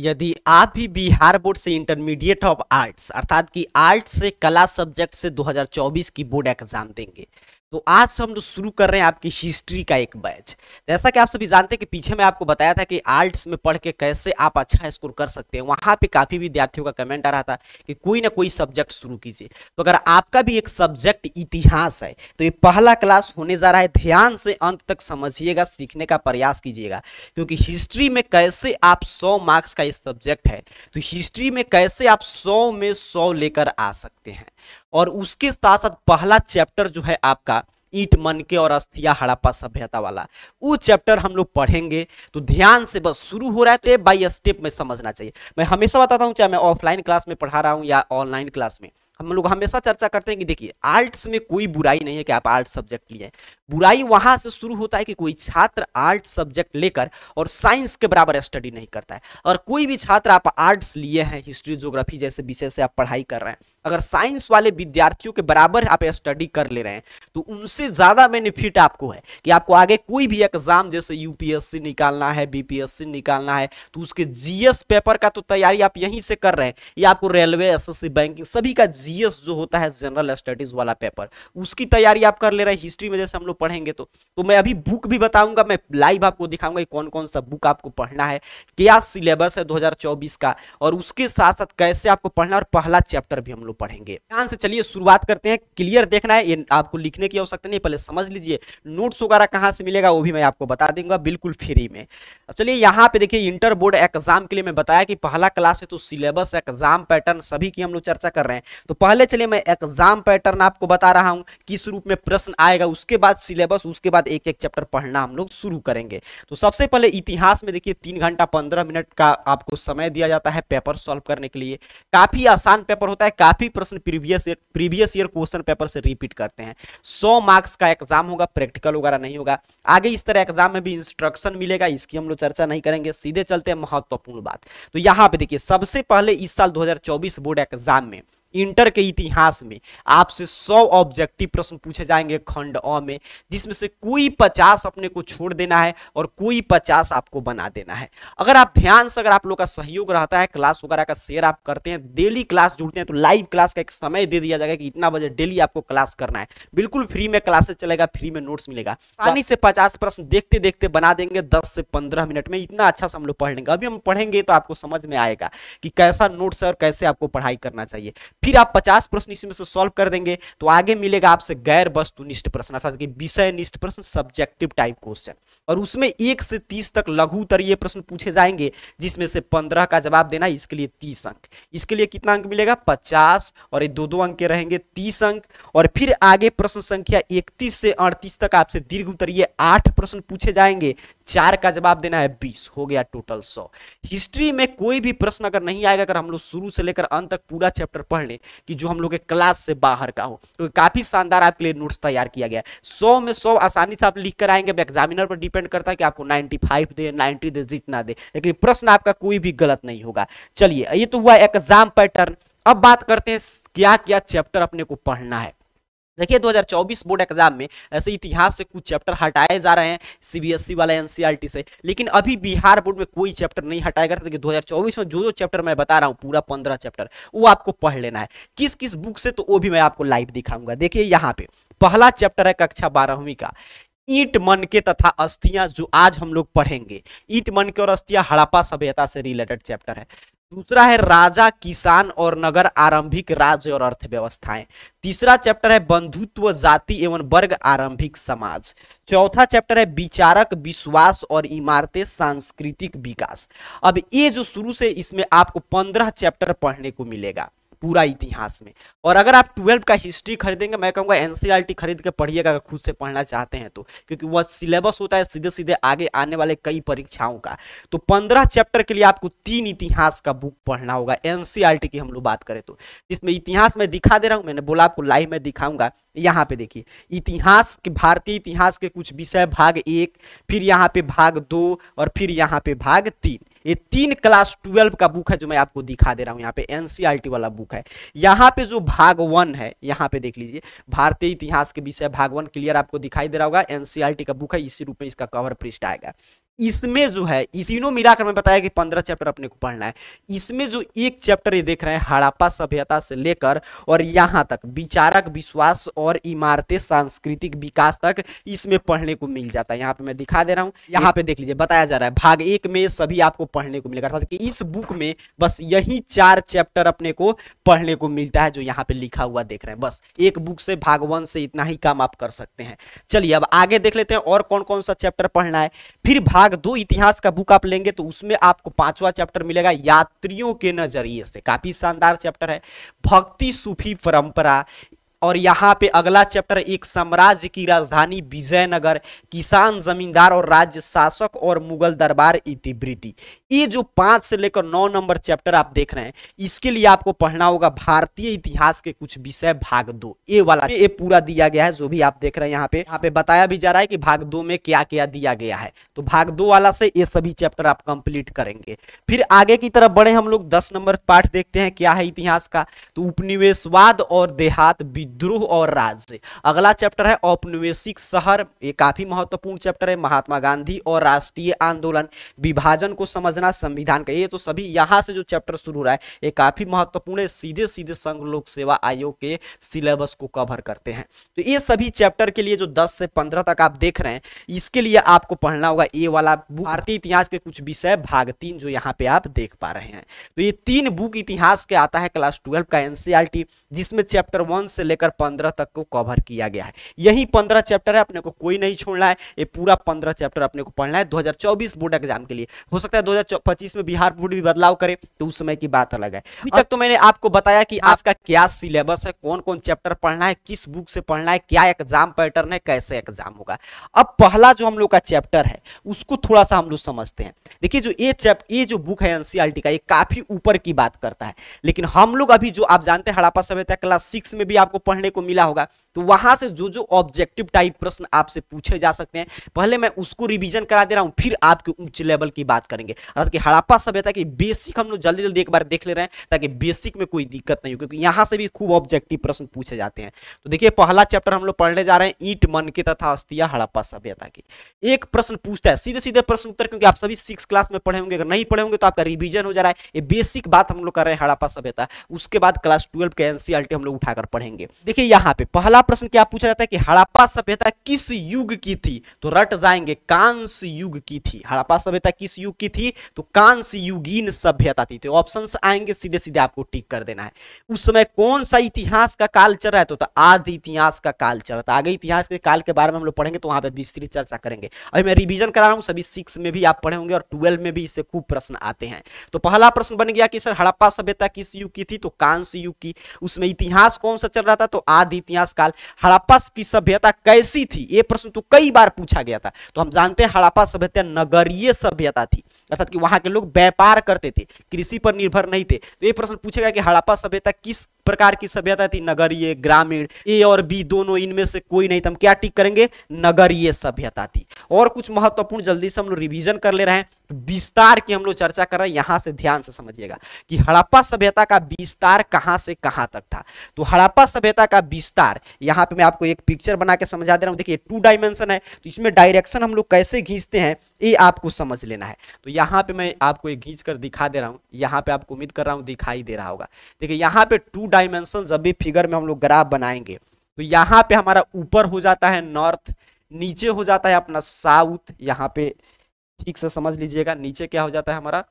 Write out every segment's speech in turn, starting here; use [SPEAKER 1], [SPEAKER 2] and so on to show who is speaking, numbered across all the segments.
[SPEAKER 1] यदि आप भी बिहार बोर्ड से इंटरमीडिएट ऑफ आर्ट्स अर्थात कि आर्ट्स से कला सब्जेक्ट से 2024 की बोर्ड एग्जाम देंगे तो आज से हम लोग शुरू कर रहे हैं आपकी हिस्ट्री का एक बैच जैसा कि आप सभी जानते हैं कि पीछे मैं आपको बताया था कि आर्ट्स में पढ़ के कैसे आप अच्छा स्कोर कर सकते हैं वहाँ पे काफ़ी विद्यार्थियों का कमेंट आ रहा था कि कोई ना कोई सब्जेक्ट शुरू कीजिए तो अगर आपका भी एक सब्जेक्ट इतिहास है तो ये पहला क्लास होने जा रहा है ध्यान से अंत तक समझिएगा सीखने का प्रयास कीजिएगा क्योंकि हिस्ट्री में कैसे आप सौ मार्क्स का ये सब्जेक्ट है तो हिस्ट्री में कैसे आप सौ में सौ लेकर आ सकते हैं और उसके साथ साथ पहला चैप्टर जो है आपका ईट मन के और अस्थिया हड़प्पा सभ्यता वाला वो चैप्टर हम लोग पढ़ेंगे तो ध्यान से बस शुरू हो रहा है स्टेप बाई स्टेप में समझना चाहिए मैं हमेशा बताता हूँ चाहे मैं ऑफलाइन क्लास में पढ़ा रहा हूँ या ऑनलाइन क्लास में हम लोग हमेशा चर्चा करते हैं कि देखिए आर्ट्स में कोई बुराई नहीं है कि आप आर्ट सब्जेक्ट लिए बुराई वहां से शुरू होता है कि कोई छात्र आर्ट सब्जेक्ट लेकर और साइंस के बराबर स्टडी नहीं करता है और कोई भी छात्र आप आर्ट्स लिए हैं हिस्ट्री ज्योग्राफी जैसे विषय से आप पढ़ाई कर रहे हैं अगर साइंस वाले विद्यार्थियों के बराबर आप स्टडी कर ले रहे हैं तो उनसे ज़्यादा बेनिफिट आपको है कि आपको आगे कोई भी एग्जाम जैसे यूपीएससी निकालना है बीपीएससी निकालना है तो उसके जीएस पेपर का तो तैयारी आप यहीं से कर रहे हैं या आपको रेलवे एस बैंकिंग सभी का जीएस जो होता है जनरल स्टडीज वाला पेपर उसकी तैयारी आप कर ले रहे हैं हिस्ट्री में जैसे हम लोग पढ़ेंगे तो तो मैं अभी बुक भी बताऊंगा मैं लाइव आपको दिखाऊंगा कौन कौन सा बुक आपको पढ़ना है क्या सिलेबस है दो का और उसके साथ साथ कैसे आपको पढ़ना और पहला चैप्टर भी हम लोग पढ़ेंगे ध्यान से चलिए शुरुआत करते हैं क्लियर देखना है ये आपको लिखने की आवश्यकता नहीं पहले समझ लीजिए नोट्स वगैरह कहाँ से मिलेगा वो भी मैं आपको बता दूंगा बिल्कुल फ्री में अब चलिए यहाँ पे देखिए इंटर बोर्ड एग्जाम के लिए मैं बताया कि पहला क्लास है तो सिलेबस एग्जाम पैटर्न सभी की हम लोग चर्चा कर रहे हैं तो पहले चलिए मैं एग्जाम पैटर्न आपको बता रहा हूँ किस रूप में प्रश्न आएगा उसके बाद सिलेबस उसके बाद एक एक चैप्टर पढ़ना हम लोग शुरू करेंगे तो सबसे पहले इतिहास में देखिए तीन घंटा पंद्रह मिनट का आपको समय दिया जाता है पेपर सॉल्व करने के लिए काफी आसान पेपर होता है काफी काफी प्रश्न previous year previous year question paper से रिपीट करते हैं सौ मार्क्स का एग्जाम होगा प्रैक्टिकल वगैरह नहीं होगा आगे इस तरह एग्जाम में भी इंस्ट्रक्शन मिलेगा इसकी हम लोग चर्चा नहीं करेंगे सीधे चलते हैं महत्वपूर्ण बात तो यहाँ पे देखिए सबसे पहले इस साल दो बोर्ड एग्जाम में इंटर के इतिहास में आपसे 100 ऑब्जेक्टिव प्रश्न पूछे जाएंगे खंड अ में जिसमें से कोई 50 अपने को छोड़ देना है और कोई 50 आपको बना देना है अगर आप ध्यान से अगर आप लोग का सहयोग रहता है क्लास वगैरह का शेयर आप करते हैं डेली क्लास जुड़ते हैं तो लाइव क्लास का एक समय दे दिया जाएगा कि इतना बजे डेली आपको क्लास करना है बिल्कुल फ्री में क्लासेस चलेगा फ्री में नोट्स मिलेगा आसानी से पचास प्रश्न देखते देखते बना देंगे दस से पंद्रह मिनट में इतना अच्छा से हम लोग पढ़ लेंगे अभी हम पढ़ेंगे तो आपको समझ में आएगा कि कैसा नोट्स है और कैसे आपको पढ़ाई करना चाहिए फिर आप पचास प्रश्न इसमें से सॉल्व कर देंगे तो आगे मिलेगा आपसे गैर वस्तुनिष्ठ प्रश्न अर्थात कि विषय निष्ठ प्रश्न सब्जेक्टिव टाइप क्वेश्चन और उसमें एक से तीस तक लघु उत्तरीय प्रश्न पूछे जाएंगे जिसमें से पंद्रह का जवाब देना इसके लिए तीस अंक इसके लिए कितना अंक मिलेगा पचास और ये दो दो अंक के रहेंगे तीस अंक और फिर आगे प्रश्न संख्या इकतीस से अड़तीस तक आपसे दीर्घ उत्तरीय आठ प्रश्न पूछे जाएंगे चार का जवाब देना है बीस हो गया टोटल सौ हिस्ट्री में कोई भी प्रश्न अगर नहीं आएगा अगर हम लोग शुरू से लेकर अंत तक पूरा चैप्टर पढ़ लें कि जो हम लोग के क्लास से बाहर का हो तो काफी शानदार आपके लिए नोट्स तैयार किया गया है सौ में सौ आसानी से आप लिख कर आएंगे एग्जामिनर पर डिपेंड करता है कि आपको नाइनटी फाइव दे नाइनटी दे जितना दे लेकिन प्रश्न आपका कोई भी गलत नहीं होगा चलिए ये तो हुआ एग्जाम पैटर्न अब बात करते हैं क्या क्या चैप्टर अपने को पढ़ना है देखिए 2024 बोर्ड एग्जाम में ऐसे इतिहास से कुछ चैप्टर हटाए जा रहे हैं सीबीएसई वाले एनसीईआरटी से लेकिन अभी बिहार बोर्ड में कोई चैप्टर नहीं हटाया गया था कि 2024 में जो जो चैप्टर मैं बता रहा हूँ पूरा पंद्रह चैप्टर वो आपको पढ़ लेना है किस किस बुक से तो वो भी मैं आपको लाइव दिखाऊंगा देखिए यहाँ पे पहला चैप्टर है कक्षा बारहवीं का ईट मन के तथा अस्थियां जो आज हम लोग पढ़ेंगे ईट मन के और अस्थियां हड़प्पा सभ्यता से रिलेटेड चैप्टर है दूसरा है राजा किसान और नगर आरंभिक राज्य और अर्थव्यवस्थाएं तीसरा चैप्टर है बंधुत्व जाति एवं वर्ग आरंभिक समाज चौथा चैप्टर है विचारक विश्वास और इमारतें सांस्कृतिक विकास अब ये जो शुरू से इसमें आपको पंद्रह चैप्टर पढ़ने को मिलेगा पूरा इतिहास में और अगर आप ट्वेल्व का हिस्ट्री खरीदेंगे मैं कहूँगा टी e खरीद के पढ़िएगा अगर खुद से पढ़ना चाहते हैं तो क्योंकि वह सिलेबस होता है सीधे सीधे आगे आने वाले कई परीक्षाओं का तो पंद्रह चैप्टर के लिए आपको तीन इतिहास का बुक पढ़ना होगा टी e की हम लोग बात करें तो इसमें इतिहास में दिखा दे रहा हूँ मैंने बोला आपको लाइव में दिखाऊंगा यहाँ पे देखिए इतिहास के भारतीय इतिहास के कुछ विषय भाग एक फिर यहाँ पे भाग दो और फिर यहाँ पे भाग तीन ये तीन क्लास ट्वेल्व का बुक है जो मैं आपको दिखा दे रहा हूँ यहाँ पे एनसीईआरटी e वाला बुक है यहाँ पे जो भाग वन है यहाँ पे देख लीजिए भारतीय इतिहास के विषय भाग वन क्लियर आपको दिखाई दे रहा होगा एनसीईआरटी e का बुक है इसी रूप में इसका कवर पृष्ठ आएगा इसमें जो है तीनों मिलाकर मैं बताया कि पंद्रह चैप्टर अपने को पढ़ना है इसमें जो एक चैप्टर ये देख रहे हैं हड़प्पा सभ्यता से लेकर और यहाँ तक विचारक विश्वास और इमारतें सांस्कृतिक विकास तक इसमें पढ़ने को मिल जाता है यहाँ पे मैं दिखा दे रहा हूँ यहाँ पे देख लीजिए बताया जा रहा है भाग एक में सभी आपको पढ़ने को मिलेगा अर्थात कि इस बुक में बस यही चार चैप्टर अपने को पढ़ने को मिलता है जो यहाँ पे लिखा हुआ देख रहे हैं बस एक बुक से भाग वन से इतना ही काम आप कर सकते हैं चलिए अब आगे देख लेते हैं और कौन कौन सा चैप्टर पढ़ना है फिर भाग भाग दो इतिहास का बुक आप लेंगे तो उसमें आपको पांचवा चैप्टर मिलेगा यात्रियों के नजरिए से काफी शानदार चैप्टर है भक्ति सूफी परंपरा और यहाँ पे अगला चैप्टर एक साम्राज्य की राजधानी विजयनगर किसान जमींदार और राज्य शासक और मुगल दरबार इतिवृत्ति ये जो पांच से लेकर नौ नंबर चैप्टर आप देख रहे हैं इसके लिए आपको पढ़ना होगा भारतीय इतिहास के कुछ विषय भाग दो ये वाला ये पूरा दिया गया है जो भी आप देख रहे हैं यहाँ पे यहाँ पे बताया भी जा रहा है कि भाग दो में क्या क्या दिया गया है तो भाग दो वाला से ये सभी चैप्टर आप कंप्लीट करेंगे फिर आगे की तरफ बढ़े हम लोग दस नंबर पाठ देखते हैं क्या है इतिहास का तो उपनिवेशवाद और देहात विद्रोह और राज्य अगला चैप्टर है औपनिवेशिक शहर ये काफी महत्वपूर्ण चैप्टर है महात्मा गांधी और राष्ट्रीय आंदोलन विभाजन को समझना संविधान का ये तो सभी यहाँ से जो चैप्टर शुरू हो रहा है ये काफी महत्वपूर्ण है सीधे सीधे संघ लोक सेवा आयोग के सिलेबस को कवर करते हैं तो ये सभी चैप्टर के लिए जो दस से पंद्रह तक आप देख रहे हैं इसके लिए आपको पढ़ना होगा ये वाला भारतीय इतिहास के कुछ विषय भाग तीन जो यहाँ पे आप देख पा रहे हैं तो ये तीन बुक इतिहास के आता है क्लास ट्वेल्व का एनसीआर e जिसमें चैप्टर वन से लेकर लेकर पंद्रह तक को कवर किया गया है यही पंद्रह चैप्टर है अपने को कोई नहीं छोड़ना है ये पूरा पंद्रह चैप्टर अपने को पढ़ना है दो बोर्ड एग्जाम के लिए हो सकता है दो में बिहार बोर्ड भी बदलाव करे तो उस समय की बात अलग है अभी तक तो मैंने आपको बताया कि आज का क्या सिलेबस है कौन कौन चैप्टर पढ़ना है किस बुक से पढ़ना है क्या एग्जाम पैटर्न है कैसे एग्जाम होगा अब पहला जो हम लोग का चैप्टर है उसको थोड़ा सा हम लोग समझते हैं देखिए जो ये चैप ये जो बुक है एनसीआरटी e का ये काफी ऊपर की बात करता है लेकिन हम लोग अभी जो आप जानते हैं हड़ापा सभ्यता क्लास सिक्स में भी आपको पढ़ने को मिला होगा तो वहां से जो जो ऑब्जेक्टिव टाइप प्रश्न आपसे पूछे जा सकते हैं पहले मैं उसको रिवीजन करा दे रहा हूं फिर आपके उच्च लेवल की बात करेंगे अर्थात कि हड़प्पा सभ्यता की बेसिक हम लोग जल्दी जल्दी एक बार देख ले रहे हैं ताकि बेसिक में कोई दिक्कत नहीं हो क्योंकि यहां से भी खूब ऑब्जेक्टिव प्रश्न पूछे जाते हैं तो देखिए पहला चैप्टर हम लोग पढ़ने जा रहे हैं ईट मन के तथा अस्तिया हड़प्पा सभ्यता की एक प्रश्न पूछता है सीधे सीधे प्रश्न उत्तर क्योंकि आप सभी सिक्स क्लास में पढ़े होंगे अगर नहीं पढ़े होंगे तो आपका रिविजन हो जा रहा है ये बेसिक बात हम लोग कर रहे हैं हड़प्पा सभ्यता उसके बाद क्लास ट्वेल्व के एनसीआर e हम लोग उठाकर पढ़ेंगे देखिए यहाँ पे पहला प्रश्न क्या पूछा जाता है कि हड़प्पा सभ्यता किस युग की थी तो रट जाएंगे कांस युग की थी हड़प्पा सभ्यता किस युग की थी तो कांस युगीन सभ्यता थी तो ऑप्शन आएंगे सीधे सीधे आपको टिक कर देना है उस समय कौन सा इतिहास का काल चल रहा है तो, तो आदि इतिहास का काल चल रहा था तो आगे इतिहास के काल के बारे में हम लोग पढ़ेंगे तो वहां पर विस्तृत चर्चा करेंगे अभी मैं रिविजन करा रहा हूँ सभी सिक्स में भी आप पढ़े होंगे और ट्वेल्व में भी इससे खूब प्रश्न आते हैं तो पहला प्रश्न बन गया कि सर हड़प्पा सभ्यता किस युग की थी तो कांस युग की उसमें इतिहास कौन सा चल रहा था तो आदि इतिहास काल हड़प्पा की सभ्यता कैसी थी ये प्रश्न तो कई बार पूछा गया था तो हम जानते हैं हड़प्पा सभ्यता नगरीय सभ्यता थी अर्थात कि वहां के लोग व्यापार करते थे कृषि पर निर्भर नहीं थे तो ये प्रश्न पूछेगा कि हड़प्पा सभ्यता किस प्रकार की सभ्यता थी नगरीय ग्रामीण ए और बी दोनों इनमें से कोई नहीं तो हम क्या टिक करेंगे नगरीय सभ्यता थी और कुछ महत्वपूर्ण जल्दी से हम लोग रिविजन कर ले रहे हैं विस्तार की हम लोग चर्चा कर रहे हैं यहां से ध्यान से समझिएगा कि हड़प्पा सभ्यता का विस्तार कहां से कहां तक था तो हड़प्पा सभ्यता सभ्यता का विस्तार यहाँ पे मैं आपको एक पिक्चर बना के समझा दे रहा हूँ देखिए टू डायमेंशन है तो इसमें डायरेक्शन हम लोग कैसे घींचते हैं ये आपको समझ लेना है तो यहाँ पे मैं आपको एक घींच कर दिखा दे रहा हूँ यहाँ पे आपको उम्मीद कर रहा हूँ दिखाई दे रहा होगा देखिए यहाँ पे टू डायमेंशन जब भी फिगर में हम लोग ग्राफ बनाएंगे तो यहाँ पे हमारा ऊपर हो जाता है नॉर्थ नीचे हो जाता है अपना साउथ यहाँ पे ठीक से समझ लीजिएगा नीचे क्या हो जाता है हमारा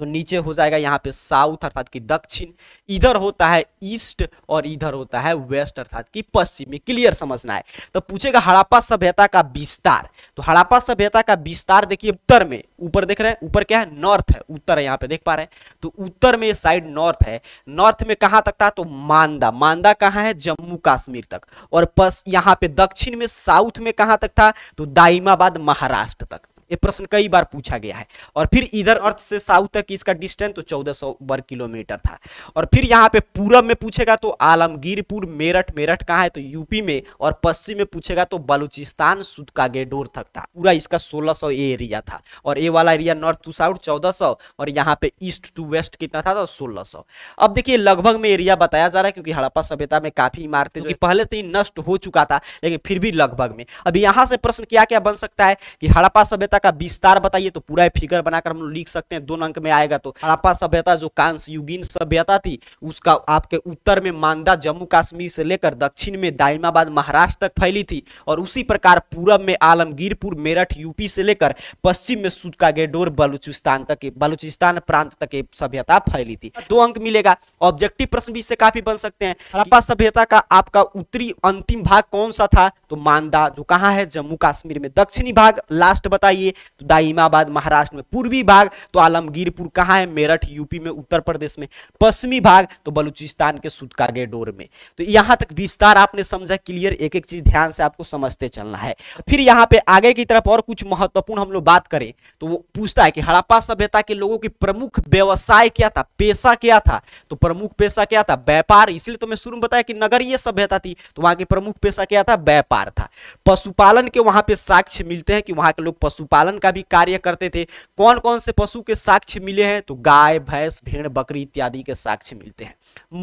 [SPEAKER 1] तो नीचे हो जाएगा यहाँ पे साउथ अर्थात कि दक्षिण इधर होता है ईस्ट और इधर होता है वेस्ट अर्थात कि में क्लियर समझना है तो पूछेगा हड़प्पा सभ्यता का विस्तार तो हड़प्पा सभ्यता का विस्तार देखिए उत्तर में ऊपर देख रहे हैं ऊपर क्या है नॉर्थ है उत्तर यहाँ पे देख पा रहे हैं तो उत्तर में साइड नॉर्थ है नॉर्थ में कहाँ तक था तो मांदा मांदा कहाँ है जम्मू काश्मीर तक और यहाँ पे दक्षिण में साउथ में कहाँ तक था तो दाइमाबाद महाराष्ट्र तक ये प्रश्न कई बार पूछा गया है और फिर इधर अर्थ से साउथ तक इसका डिस्टेंस तो 1400 वर्ग किलोमीटर था और फिर यहाँ पे पूरब में पूछेगा तो आलमगीरपुर मेरठ मेरठ कहाँ है तो यूपी में और पश्चिम में पूछेगा तो बलूचिस्तान सुद तक था पूरा इसका सोलह ए एरिया था और ए वाला एरिया नॉर्थ टू साउथ सौ और यहाँ पे ईस्ट टू वेस्ट कितना था तो सौ अब देखिए लगभग में एरिया बताया जा रहा है क्योंकि हड़प्पा सभ्यता में काफी इमारतें जो पहले से ही नष्ट हो चुका था लेकिन फिर भी लगभग में अब यहाँ से प्रश्न क्या क्या बन सकता है कि हड़प्पा सभ्यता सभ्यता का विस्तार बताइए तो पूरा फिगर बनाकर हम लोग लिख सकते हैं दोनों अंक में आएगा तो हड़प्पा सभ्यता जो कांस युगीन सभ्यता थी उसका आपके उत्तर में मांदा जम्मू कश्मीर से लेकर दक्षिण में दाइमाबाद महाराष्ट्र तक फैली थी और उसी प्रकार पूरब में आलमगीरपुर मेरठ यूपी से लेकर पश्चिम में सुदकागेडोर बलूचिस्तान तक बलूचिस्तान प्रांत तक सभ्यता फैली थी दो अंक मिलेगा ऑब्जेक्टिव प्रश्न भी इससे काफी बन सकते हैं हड़प्पा सभ्यता का आपका उत्तरी अंतिम भाग कौन सा था तो मांदा जो कहा है जम्मू कश्मीर में दक्षिणी भाग लास्ट बताइए चाहिए तो दाइमाबाद महाराष्ट्र में पूर्वी भाग तो आलमगीरपुर कहाँ है मेरठ यूपी में उत्तर प्रदेश में पश्चिमी भाग तो बलूचिस्तान के सुदकागे डोर में तो यहाँ तक विस्तार आपने समझा क्लियर एक एक चीज ध्यान से आपको समझते चलना है फिर यहाँ पे आगे की तरफ और कुछ महत्वपूर्ण हम लोग बात करें तो वो पूछता है कि हड़प्पा सभ्यता के लोगों की प्रमुख व्यवसाय क्या था पेशा क्या था तो प्रमुख पेशा क्या था व्यापार इसलिए तो मैं शुरू में बताया कि नगरीय सभ्यता थी तो वहां की प्रमुख पेशा क्या था व्यापार था पशुपालन के वहां पे साक्ष्य मिलते हैं कि वहां के लोग पशुपालन पालन का भी कार्य करते थे कौन कौन से पशु के साक्ष्य मिले हैं तो गाय भैंस भेड़ बकरी इत्यादि के साक्ष्य मिलते हैं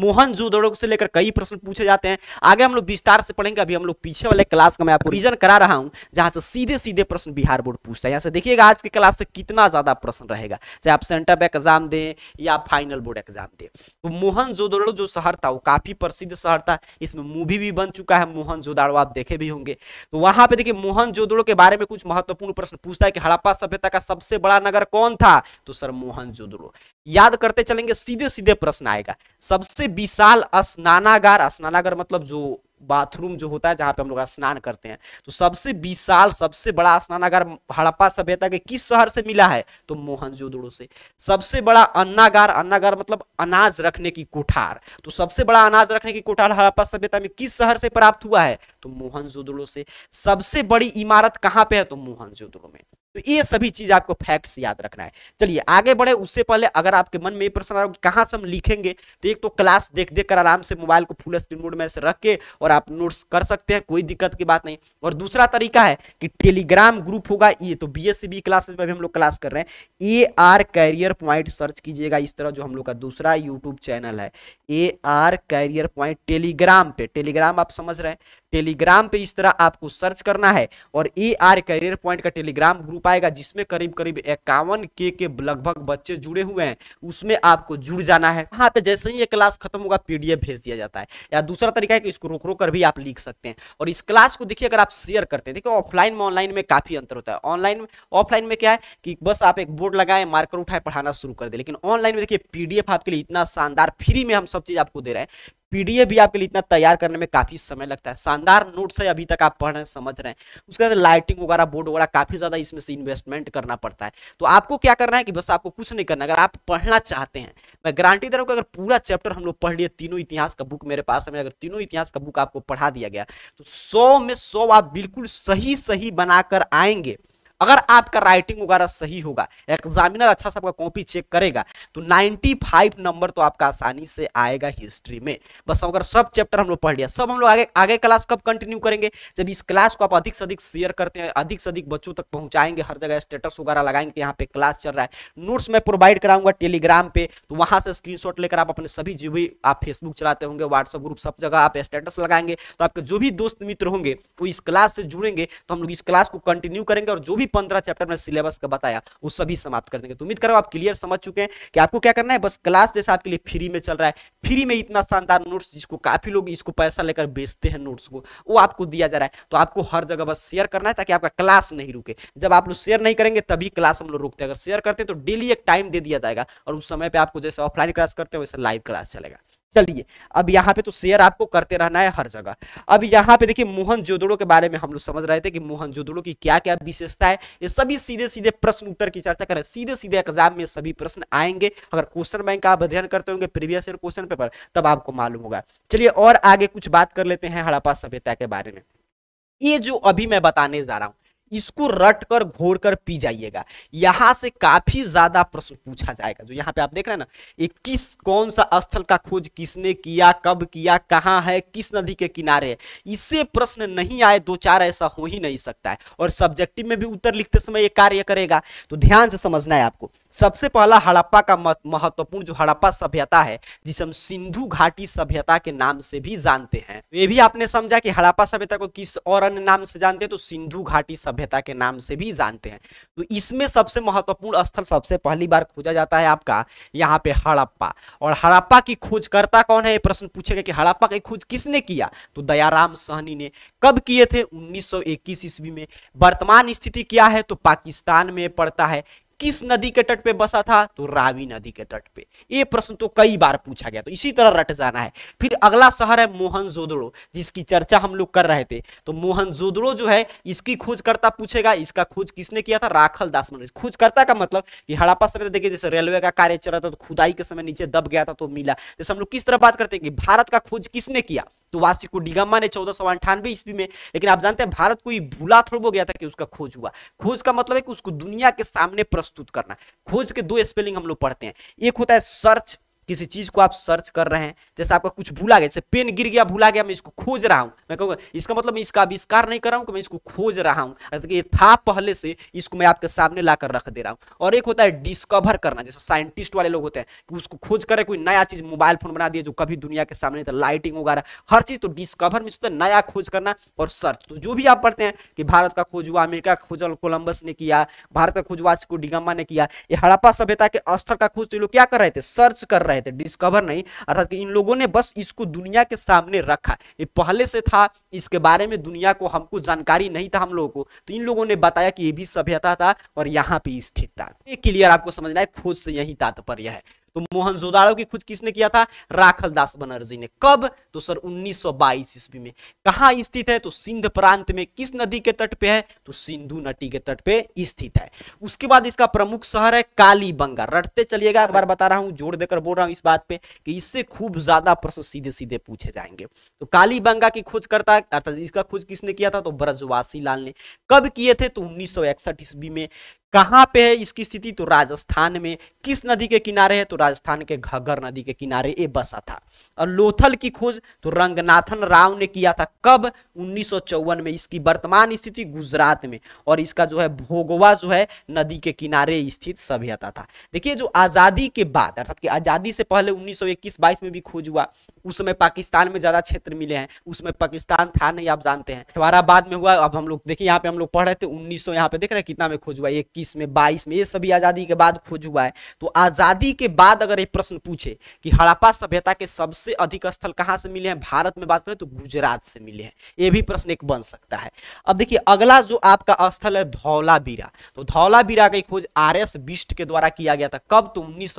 [SPEAKER 1] मोहन जोदड़ो से लेकर कई प्रश्न पूछे जाते हैं आगे हम लोग विस्तार से पढ़ेंगे अभी हम लोग पीछे वाले क्लास का मैं आपको रीजन करा रहा हूँ जहां से सीधे सीधे प्रश्न बिहार बोर्ड पूछता है यहाँ से देखिएगा आज की क्लास से कितना ज्यादा प्रश्न रहेगा चाहे आप सेंटर बैक एग्जाम दें या फाइनल बोर्ड एग्जाम दें तो मोहन जोदड़ो जो शहर था वो काफी प्रसिद्ध शहर था इसमें मूवी भी बन चुका है मोहन जोदाड़ो आप देखे भी होंगे तो वहां पे देखिए मोहन जोदड़ो के बारे में कुछ महत्वपूर्ण प्रश्न पूछता पूछता है कि हड़प्पा सभ्यता का सबसे बड़ा नगर कौन था तो सर मोहन याद करते चलेंगे सीधे सीधे प्रश्न आएगा सबसे विशाल स्नानागार स्नानागार मतलब जो बाथरूम जो होता है जहाँ पे हम लोग स्नान करते हैं तो सबसे विशाल सबसे बड़ा स्नान अगर हड़प्पा सभ्यता के किस शहर से मिला है तो मोहनजोदड़ो से सबसे बड़ा अन्नागार अन्नागार मतलब अनाज रखने की कोठार तो सबसे बड़ा अनाज रखने की कोठार हड़प्पा सभ्यता में किस शहर से प्राप्त हुआ है तो मोहनजोदड़ो से सबसे बड़ी इमारत कहाँ पे है तो मोहनजोदड़ो में तो ये सभी चीज आपको फैक्ट्स याद रखना है चलिए आगे बढ़े उससे पहले अगर आपके मन में ये प्रश्न आ रहा हो कि कहाँ से हम लिखेंगे तो एक तो क्लास देख देख कर आराम से मोबाइल को फुल स्क्रीन मोड में से रख के और आप नोट्स कर सकते हैं कोई दिक्कत की बात नहीं और दूसरा तरीका है कि टेलीग्राम ग्रुप होगा ये तो बी एस क्लासेस में भी हम लोग क्लास कर रहे हैं A R career point search कीजिएगा इस तरह जो हम लोग का दूसरा यूट्यूब चैनल है A R career point Telegram पे टेलीग्राम आप समझ रहे हैं टेलीग्राम पे इस तरह आपको सर्च करना है और ए आर करियर पॉइंट का टेलीग्राम ग्रुप आएगा जिसमें करीब करीब इक्यावन के के लगभग बच्चे जुड़े हुए हैं उसमें आपको जुड़ जाना है वहाँ पे जैसे ही ये क्लास खत्म होगा पीडीएफ भेज दिया जाता है या दूसरा तरीका है कि इसको रोक रोक कर भी आप लिख सकते हैं और इस क्लास को देखिए अगर आप शेयर करते हैं देखिए ऑफलाइन में ऑनलाइन में काफी अंतर होता है ऑनलाइन ऑफलाइन में क्या है कि बस आप एक बोर्ड लगाए मार्कर उठाए पढ़ाना शुरू कर दे लेकिन ऑनलाइन में देखिए पीडीएफ आपके लिए इतना शानदार फ्री में हम सब चीज आपको दे रहे हैं पीडीएफ भी आपके लिए इतना तैयार करने में काफी समय लगता है शानदार नोट्स है अभी तक आप पढ़ रहे हैं समझ रहे हैं उसके बाद लाइटिंग वगैरह बोर्ड वगैरह काफी ज्यादा इसमें से इन्वेस्टमेंट करना पड़ता है तो आपको क्या करना है कि बस आपको कुछ नहीं करना अगर आप पढ़ना चाहते हैं मैं गारंटी दे रहा हूँ अगर पूरा चैप्टर हम लोग पढ़ लिए तीनों इतिहास का बुक मेरे पास है अगर तीनों इतिहास का बुक आपको पढ़ा दिया गया तो सौ में सौ आप बिल्कुल सही सही बनाकर आएंगे अगर आपका राइटिंग वगैरह सही होगा एग्जामिनर अच्छा से आपका कॉपी चेक करेगा तो 95 नंबर तो आपका आसानी से आएगा हिस्ट्री में बस अगर सब चैप्टर हम लोग पढ़ लिया सब हम लोग आगे आगे क्लास कब कंटिन्यू करेंगे जब इस क्लास को आप अधिक से अधिक शेयर करते हैं अधिक से अधिक बच्चों तक पहुंचाएंगे हर जगह स्टेटस वगैरह लगाएंगे यहाँ पे क्लास चल रहा है नोट्स मैं प्रोवाइड कराऊंगा टेलीग्राम पे तो वहां से स्क्रीन लेकर आप अपने सभी जो भी आप फेसबुक चलाते होंगे व्हाट्सअप ग्रुप सब जगह आप स्टेटस लगाएंगे तो आपके जो भी दोस्त मित्र होंगे वो इस क्लास से जुड़ेंगे तो हम लोग इस क्लास को कंटिन्यू करेंगे और जो भी भी पंद्रह चैप्टर में सिलेबस का बताया वो सभी समाप्त कर देंगे तो उम्मीद करो आप क्लियर समझ चुके हैं कि आपको क्या करना है बस क्लास जैसे आपके लिए फ्री में चल रहा है फ्री में इतना शानदार नोट्स जिसको काफी लोग इसको पैसा लेकर बेचते हैं नोट्स को वो आपको दिया जा रहा है तो आपको हर जगह बस शेयर करना है ताकि आपका क्लास नहीं रुके जब आप लोग शेयर नहीं करेंगे तभी क्लास हम लोग रुकते हैं अगर शेयर करते हैं तो डेली एक टाइम दे दिया जाएगा और उस समय पर आपको जैसे ऑफलाइन क्लास करते हैं वैसे लाइव क्लास चलेगा चलिए अब यहाँ पे तो शेयर आपको करते रहना है हर जगह अब यहाँ पे देखिए मोहन जोदड़ो के बारे में हम लोग समझ रहे थे कि मोहन जोदड़ो की क्या क्या विशेषता है ये सभी सीधे सीधे प्रश्न उत्तर की चर्चा करें सीधे सीधे एग्जाम में सभी प्रश्न आएंगे अगर क्वेश्चन बैंक का आप अध्ययन करते होंगे प्रीवियस ईयर क्वेश्चन पेपर तब आपको मालूम होगा चलिए और आगे कुछ बात कर लेते हैं हड़प्पा सभ्यता के बारे में ये जो अभी मैं बताने जा रहा हूँ इसको रट कर घोड़ कर पी जाइएगा यहाँ से काफी ज्यादा प्रश्न पूछा जाएगा जो यहाँ पे आप देख रहे हैं ना ये किस कौन सा स्थल का खोज किसने किया कब किया कहाँ है किस नदी के किनारे है इससे प्रश्न नहीं आए दो चार ऐसा हो ही नहीं सकता है और सब्जेक्टिव में भी उत्तर लिखते समय ये कार्य करेगा तो ध्यान से समझना है आपको सबसे पहला हड़प्पा का महत्वपूर्ण जो हड़प्पा सभ्यता है जिसे हम सिंधु घाटी सभ्यता के नाम से भी जानते हैं तो ये भी आपने समझा कि हड़प्पा सभ्यता को किस और अन्य नाम से जानते हैं तो सिंधु घाटी सभ्यता के नाम से भी जानते हैं तो इसमें सबसे महत्वपूर्ण स्थल सबसे पहली बार खोजा जाता है आपका यहाँ पे हड़प्पा और हड़प्पा की खोजकर्ता कौन है ये प्रश्न पूछेगा कि हड़प्पा की खोज किसने किया तो दयाराम सहनी ने कब किए थे उन्नीस ईस्वी में वर्तमान स्थिति क्या है तो पाकिस्तान में पड़ता है किस नदी के तट पे बसा था तो रावी नदी के तट पे ये प्रश्न तो कई बार पूछा गया तो इसी तरह रट जाना है फिर अगला शहर है मोहनजोदड़ो जिसकी चर्चा हम लोग कर रहे थे तो मोहनजोदड़ो जो है इसकी खोजकर्ता पूछेगा इसका खोज किसने किया था राखल दास मनोज खोजकर्ता का मतलब कि हड़ापा समय देखिए जैसे रेलवे का कार्य चल रहा था तो खुदाई के समय नीचे दब गया था तो मिला जैसे हम लोग किस तरह बात करते हैं कि भारत का खोज किसने किया तो वासिको डिगम्मा ने चौदह सौ अंठानवे ईस्वी में लेकिन आप जानते हैं भारत को भूला थोड़ा गया था कि उसका खोज हुआ खोज का मतलब है कि उसको दुनिया के सामने प्रश्न प्रस्तुत करना खोज के दो स्पेलिंग हम लोग पढ़ते हैं एक होता है सर्च किसी चीज़ को आप सर्च कर रहे हैं जैसे आपका कुछ भूला गया जैसे पेन गिर गया भूला गया मैं इसको खोज रहा हूँ मैं कहूँगा इसका मतलब मैं इसका आविष्कार नहीं कर रहा हूँ कि मैं इसको खोज रहा हूँ अर्थात ये था पहले से इसको मैं आपके सामने ला कर रख दे रहा हूँ और एक होता है डिस्कवर करना जैसे साइंटिस्ट वाले लोग होते हैं कि उसको खोज करे कोई नया चीज़ मोबाइल फोन बना दिया जो कभी दुनिया के सामने था लाइटिंग वगैरह हर चीज़ तो डिस्कवर में होता है नया खोज करना और सर्च तो जो भी आप पढ़ते हैं कि भारत का खोज हुआ अमेरिका का खोज कोलंबस ने किया भारत का खोज हुआ डिगम्मा ने किया ये हड़प्पा सभ्यता के स्तर का खोज तो लोग क्या कर रहे थे सर्च कर रहे रहे थे डिस्कवर नहीं अर्थात इन लोगों ने बस इसको दुनिया के सामने रखा ये पहले से था इसके बारे में दुनिया को हमको जानकारी नहीं था हम लोगों को तो इन लोगों ने बताया कि ये भी सभ्यता था और यहाँ पे स्थित था ये क्लियर आपको समझना है खुद से यही तात्पर्य है तो मोहन मोहनजोदाड़ो की खुद किसने किया था राखल दास बनर्जी ने कब तो सर 1922 ईस्वी में कहा स्थित है तो सिंध प्रांत में किस नदी के तट पे है तो सिंधु नदी के तट पे स्थित है उसके बाद इसका प्रमुख शहर है कालीबंगा रटते चलिएगा एक बार बता रहा हूँ जोड़ देकर बोल रहा हूँ इस बात पे कि इससे खूब ज्यादा प्रश्न सीधे सीधे पूछे जाएंगे तो कालीबंगा की खोज करता अर्थात इसका खोज किसने किया था तो ब्रजवासी लाल ने कब किए थे तो उन्नीस ईस्वी में कहाँ पे है इसकी स्थिति तो राजस्थान में किस नदी के किनारे है तो राजस्थान के घग्गर नदी के किनारे ये बसा था और लोथल की खोज तो रंगनाथन राव ने किया था कब उन्नीस में इसकी वर्तमान स्थिति गुजरात में और इसका जो है भोगवा जो है नदी के किनारे स्थित सभ्यता था देखिए जो आजादी के बाद अर्थात की आजादी से पहले उन्नीस सौ में भी खोज हुआ उस समय पाकिस्तान में ज्यादा क्षेत्र मिले हैं उसमें पाकिस्तान था नहीं आप जानते हैं बाद में हुआ अब हम लोग देखिए यहाँ पे हम लोग पढ़ रहे थे उन्नीस यहाँ पे देख रहे हैं कितना में खोज हुआ इक्कीस इक्कीस में बाईस में ये सभी आज़ादी के बाद खोज हुआ है तो आज़ादी के बाद अगर ये प्रश्न पूछे कि हड़प्पा सभ्यता के सबसे अधिक स्थल कहाँ से मिले हैं भारत में बात करें तो गुजरात से मिले हैं ये भी प्रश्न एक बन सकता है अब देखिए अगला जो आपका स्थल है धौलाबीरा तो धौलाबीरा की खोज आर एस बिस्ट के द्वारा किया गया था कब तो उन्नीस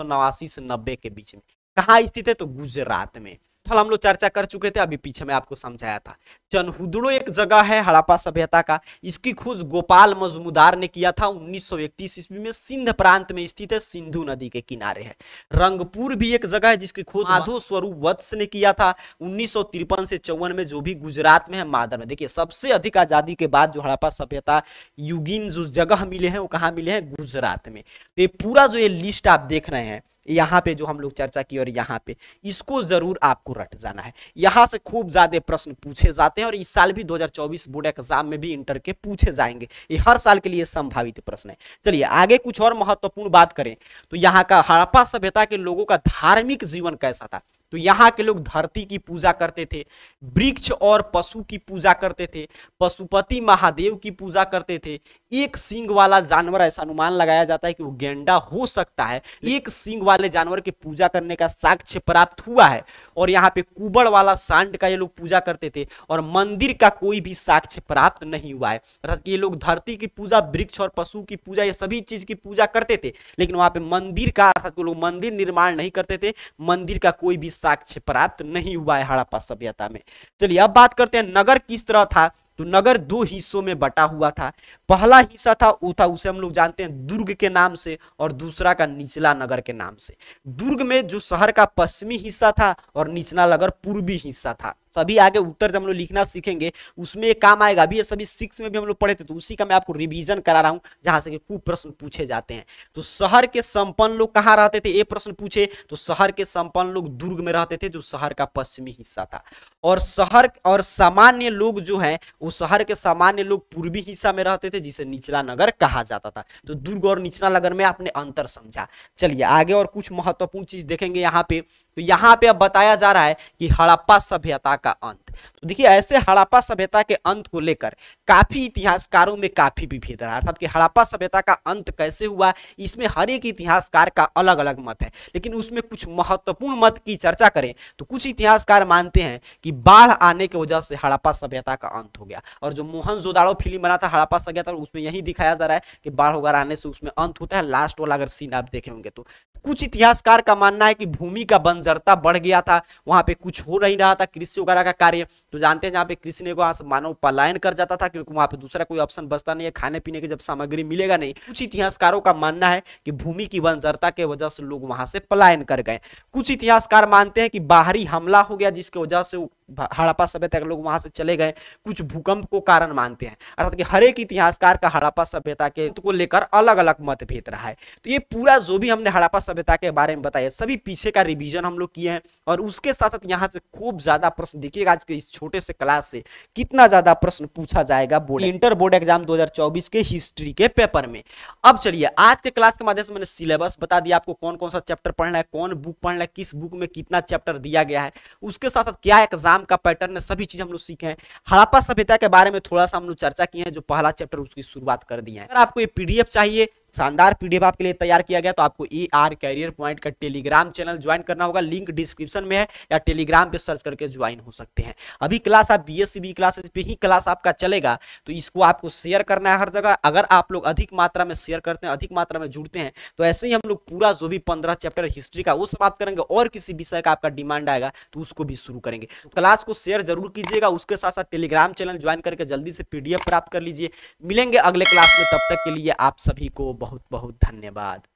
[SPEAKER 1] से नब्बे के बीच में कहाँ स्थित है तो गुजरात में स्थल हम लोग चर्चा कर चुके थे अभी पीछे मैं आपको समझाया था चनहुदड़ो एक जगह है हड़प्पा सभ्यता का इसकी खोज गोपाल मजमुदार ने किया था 1931 ईस्वी में सिंध प्रांत में स्थित है सिंधु नदी के किनारे है रंगपुर भी एक जगह है जिसकी खोज माधो स्वरूप वत्स ने किया था उन्नीस से चौवन में जो भी गुजरात में है मादर में देखिये सबसे अधिक आजादी के बाद जो हड़प्पा सभ्यता युगीन जो जगह मिले हैं वो कहाँ मिले हैं गुजरात में तो ये पूरा जो ये लिस्ट आप देख रहे हैं यहाँ पे जो हम लोग चर्चा की और यहाँ पे इसको जरूर आपको रट जाना है यहाँ से खूब ज्यादा प्रश्न पूछे जाते हैं और इस साल भी 2024 बोर्ड एग्जाम में भी इंटर के पूछे जाएंगे ये हर साल के लिए संभावित प्रश्न है चलिए आगे कुछ और महत्वपूर्ण बात करें तो यहाँ का हड़प्पा सभ्यता के लोगों का धार्मिक जीवन कैसा था तो यहाँ के लोग धरती की पूजा करते थे वृक्ष और पशु की पूजा करते थे पशुपति महादेव की पूजा करते थे एक सिंग वाला जानवर ऐसा अनुमान लगाया जाता है कि वो गेंडा हो सकता है एक सिंग वाले जानवर की पूजा करने का साक्ष्य प्राप्त हुआ है और यहाँ पे कुबड़ वाला सांड का ये लोग पूजा करते थे और मंदिर का कोई भी साक्ष्य प्राप्त नहीं हुआ है अर्थात ये लोग धरती की पूजा वृक्ष और पशु की पूजा ये सभी चीज की पूजा करते थे लेकिन वहां पे मंदिर का अर्थात लोग मंदिर निर्माण नहीं करते थे मंदिर का कोई भी साक्ष्य प्राप्त तो नहीं हुआ है हड़प्पा सभ्यता में चलिए अब बात करते हैं नगर किस तरह था तो नगर दो हिस्सों में बटा हुआ था पहला हिस्सा था वो था उसे हम लोग जानते हैं दुर्ग के नाम से और दूसरा का निचला नगर के नाम से दुर्ग में जो शहर का पश्चिमी हिस्सा था और निचला नगर पूर्वी हिस्सा था सभी आगे उत्तर जब हम लोग लिखना सीखेंगे उसमें काम आएगा अभी ये सभी सिक्स में भी हम लोग पढ़े थे तो उसी का मैं आपको रिविजन करा रहा हूँ जहां से खूब प्रश्न पूछे जाते हैं तो शहर के संपन्न लोग कहाँ रहते थे ये प्रश्न पूछे तो शहर के संपन्न लोग दुर्ग में रहते थे जो शहर का पश्चिमी हिस्सा था और शहर और सामान्य लोग जो हैं वो शहर के सामान्य लोग पूर्वी हिस्सा में रहते थे जिसे निचला नगर कहा जाता था तो दुर्ग और निचला नगर में आपने अंतर समझा चलिए आगे और कुछ महत्वपूर्ण चीज देखेंगे यहाँ पे तो यहाँ पे अब बताया जा रहा है कि हड़प्पा सभ्यता का अंत तो देखिए ऐसे हड़प्पा सभ्यता के अंत को लेकर काफी इतिहासकारों में काफी विभेद रहा अर्थात कि हड़प्पा सभ्यता का अंत कैसे हुआ इसमें हर एक इतिहासकार का अलग अलग मत है लेकिन उसमें कुछ महत्वपूर्ण मत की चर्चा करें तो कुछ इतिहासकार मानते हैं कि बाढ़ आने की वजह से हड़प्पा सभ्यता का अंत हो गया और जो मोहन जोदाड़ो फिल्म बना था हड़प्पा सभ्यता उसमें यही दिखाया जा रहा है कि बाढ़ वगैरह आने से उसमें अंत होता है लास्ट वाला अगर सीन आप देखे होंगे तो कुछ इतिहासकार का मानना है कि भूमि का बन जड़ता बढ़ गया था वहां पे कुछ हो नहीं रहा था कृषि वगैरह का कार्य तो जानते हैं जहाँ पे कृषि ने वहां से मानव पलायन कर जाता था क्योंकि वहां पे दूसरा कोई ऑप्शन बचता नहीं है खाने पीने की जब सामग्री मिलेगा नहीं कुछ इतिहासकारों का मानना है कि भूमि की वन जड़ता के वजह से लोग वहां से पलायन कर गए कुछ इतिहासकार मानते हैं कि बाहरी हमला हो गया जिसकी वजह से हड़प्पा सभ्यता के लोग वहां से चले गए कुछ भूकंप को कारण मानते हैं अर्थात कि हर एक इतिहासकार का हड़प्पा सभ्यता के को लेकर अलग अलग मतभेद रहा है तो ये पूरा जो भी हमने हड़प्पा सभ्यता के बारे में बताया सभी पीछे का रिवीजन हम लोग किए हैं और उसके साथ साथ यहाँ से खूब ज्यादा प्रश्न देखिएगा आज के इस छोटे से क्लास से कितना ज्यादा प्रश्न पूछा जाएगा बोर्ड इंटर बोर्ड एग्जाम 2024 के हिस्ट्री के पेपर में अब चलिए आज के क्लास के माध्यम से मैंने सिलेबस बता दिया आपको कौन कौन सा चैप्टर पढ़ना है कौन बुक पढ़ना है किस बुक में कितना चैप्टर दिया गया है उसके साथ साथ क्या एग्जाम का पैटर्न है सभी चीज हम लोग सीखे हैं हड़प्पा सभ्यता के बारे में थोड़ा सा हम लोग चर्चा किए हैं जो पहला चैप्टर उसकी शुरुआत कर दिया है अगर आपको ये पीडीएफ चाहिए शानदार पीडीएफ आपके लिए तैयार किया गया तो आपको ई आर कैरियर पॉइंट का टेलीग्राम चैनल ज्वाइन करना होगा लिंक डिस्क्रिप्शन में है या टेलीग्राम पे सर्च करके ज्वाइन हो सकते हैं अभी क्लास आप B S C B classes पे ही क्लास आपका चलेगा तो इसको आपको शेयर करना है हर जगह अगर आप लोग अधिक मात्रा में शेयर करते हैं अधिक मात्रा में जुड़ते हैं तो ऐसे ही हम लोग पूरा जो भी पंद्रह चैप्टर हिस्ट्री का वो समाप्त करेंगे और किसी विषय का आपका डिमांड आएगा तो उसको भी शुरू करेंगे क्लास तो को शेयर जरूर कीजिएगा उसके साथ साथ टेलीग्राम चैनल ज्वाइन करके जल्दी से पीडीएफ प्राप्त कर लीजिए मिलेंगे अगले क्लास में तब तक के लिए आप सभी को बहुत बहुत धन्यवाद